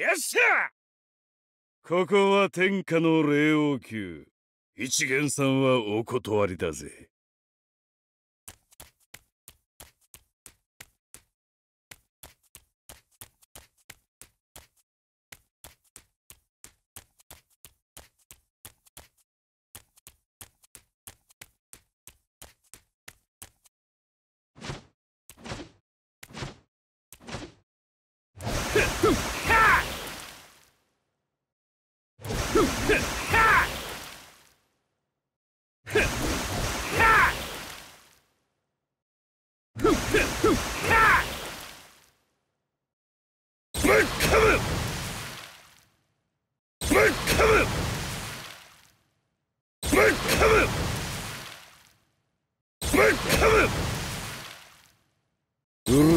よっしゃここは天下の霊王宮一元さんはお断りだぜうる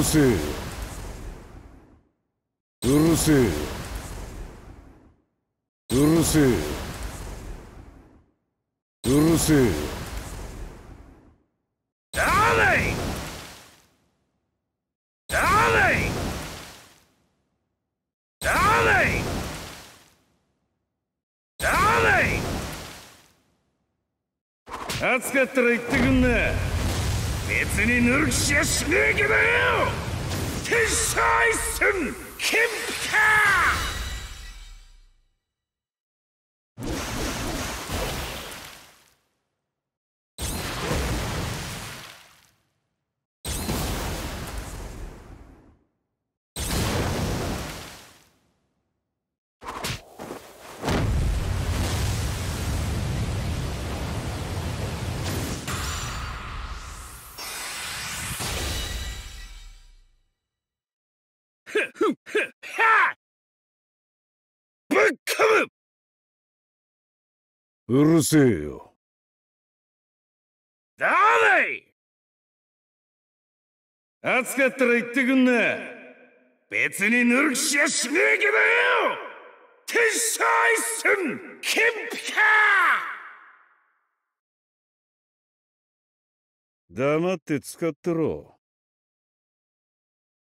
せえうるせえせえうるせえダメダメダダかったら言ってくんな別にぬるくしやしねえけどよ天才戦金ピカぶっかむうるせえよ暑かったら言ってくんな別にぬるくしやしねえけどよ天才戦金ピカ黙って使ってろ